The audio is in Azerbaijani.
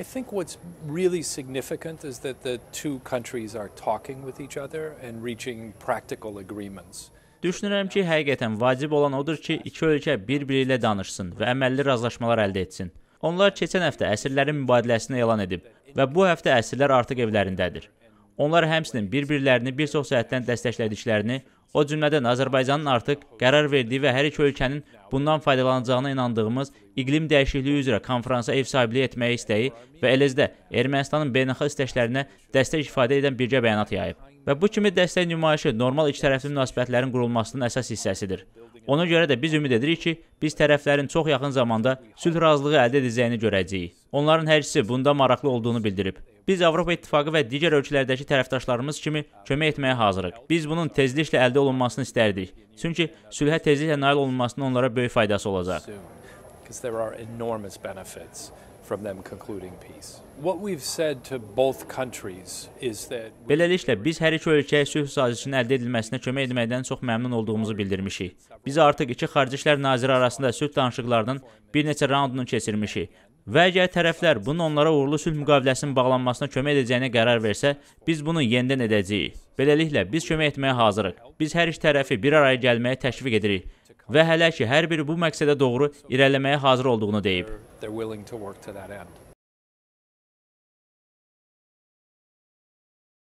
I think what's really significant is that the two countries are talking with each other and reaching practical agreements. Düşünürəm ki, həqiqətən vacib olan odur ki, iki ölkə bir-biri ilə danışsın və əməlli razılaşmalar əldə etsin. Onlar keçən həftə əsirlərin mübadiləsini elan edib və bu həftə əsirlər artıq evlərindədir. Onlar həmçinin bir-birlərini bir çox cəhətdən dəstəklədiklərini, o cümlədən Azərbaycanın artıq qərar verdiyi və hər iki ölkənin bundan faydalanacağına inandığımız iqlim dəyişikliyi üzrə konfransa ev sahibliyi etməyə istəyi və eləcə də Ermənistanın beynəlxalq istəklərinə dəstək ifadə edən birgə bəyanat yayıb. Və bu kimi dəstək nümayişi normal ikitərəfli münasibətlərin qurulmasının əsas hissəsidir. Ona görə də biz ümid edirik ki, biz tərəflərin çox yaxın zamanda sülh razılığı əldə edəcəyini görəcəyik. Onların hər ikisi bunda maraqlı olduğunu bildirib. Biz Avropa İttifaqı və digər ölkələrdəki tərəfdaşlarımız kimi kömək etməyə hazırıq. Biz bunun tezliklə əldə olunmasını istərdik. Çünki sülhə tezliklə nail olunmasının onlara böyük faydası olacaq. Beləliklə, biz hər iki ölkəyə sülh sazişinin əldə edilməsinə kömək etməkdən çox məmnun olduğumuzu bildirmişik. Biz artıq iki xarici işlər naziri arasında sülh danışıqlarının bir neçə raundunu keçirmişik Və əgər tərəflər bunun onlara uğurlu sülh müqaviləsinin bağlanmasına kömək edəcəyinə qərar versə, biz bunu yenidən edəcəyik. Beləliklə, biz kömək etməyə hazırıq. Biz hər iki tərəfi bir araya gəlməyə təşviq edirik və hələ ki, hər biri bu məqsədə doğru irəliləməyə hazır olduğunu deyib.